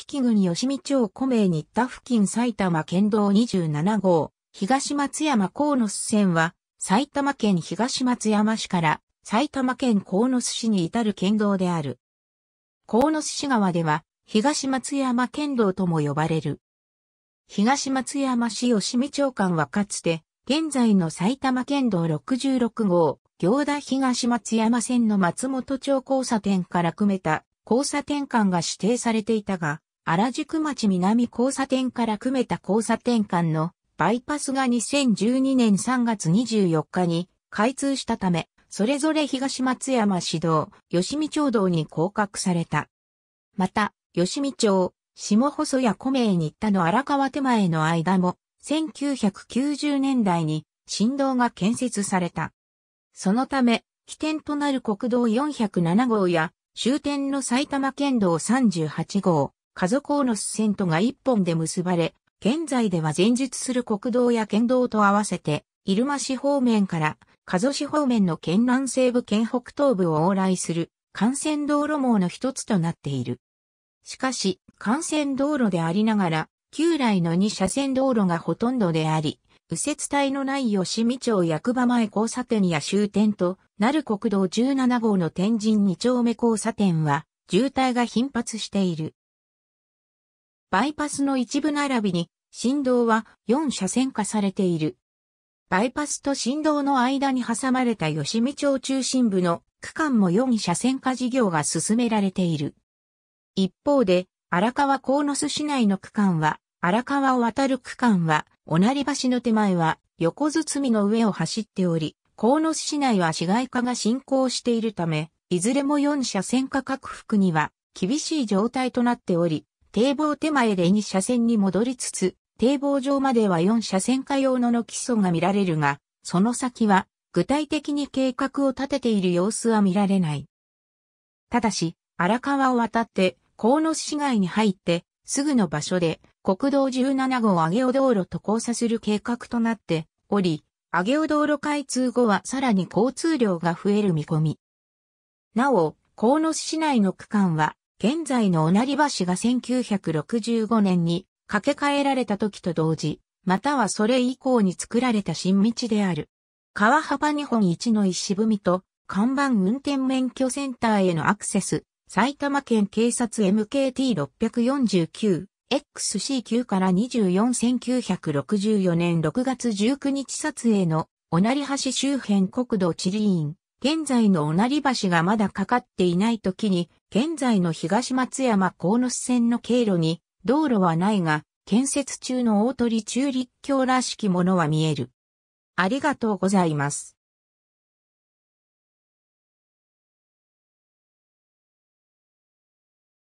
比企郡吉見町古名新田付近埼玉県道27号、東松山野巣線は、埼玉県東松山市から埼玉県野巣市に至る県道である。野巣市川では、東松山県道とも呼ばれる。東松山市吉見町間はかつて、現在の埼玉県道66号、行田東松山線の松本町交差点から組めた交差点間が指定されていたが、荒宿町南交差点から組めた交差点間のバイパスが2012年3月24日に開通したため、それぞれ東松山市道、吉見町道に降格された。また、吉見町、下細谷古名新田の荒川手前の間も、1990年代に振動が建設された。そのため、起点となる国道407号や終点の埼玉県道38号、家族オのノ線とが一本で結ばれ、現在では前述する国道や県道と合わせて、入間市方面から加須市方面の県南西部県北東部を往来する幹線道路網の一つとなっている。しかし、幹線道路でありながら、旧来の二車線道路がほとんどであり、右折帯のない吉見町役場前交差点や終点となる国道17号の天神2丁目交差点は、渋滞が頻発している。バイパスの一部並びに、振動は4車線化されている。バイパスと振動の間に挟まれた吉見町中心部の区間も4車線化事業が進められている。一方で、荒川野巣市内の区間は、荒川を渡る区間は、おなり橋の手前は、横包みの上を走っており、野巣市内は市街化が進行しているため、いずれも4車線化拡幅には、厳しい状態となっており、堤防手前で2車線に戻りつつ、堤防上までは4車線化用のの基礎が見られるが、その先は具体的に計画を立てている様子は見られない。ただし、荒川を渡って、河野市街に入って、すぐの場所で、国道17号上尾道路と交差する計画となっており、上尾道路開通後はさらに交通量が増える見込み。なお、河野市内の区間は、現在の同成橋が1965年に架け替えられた時と同時、またはそれ以降に作られた新道である。川幅日本一の石踏みと、看板運転免許センターへのアクセス、埼玉県警察 MKT649、XC9 から24964年6月19日撮影の、おなり橋周辺国土地理院、現在の御成橋がまだかかっていない時に、現在の東松山鴻巣線の経路に道路はないが、建設中の大鳥中立橋らしきものは見える。ありがとうございます。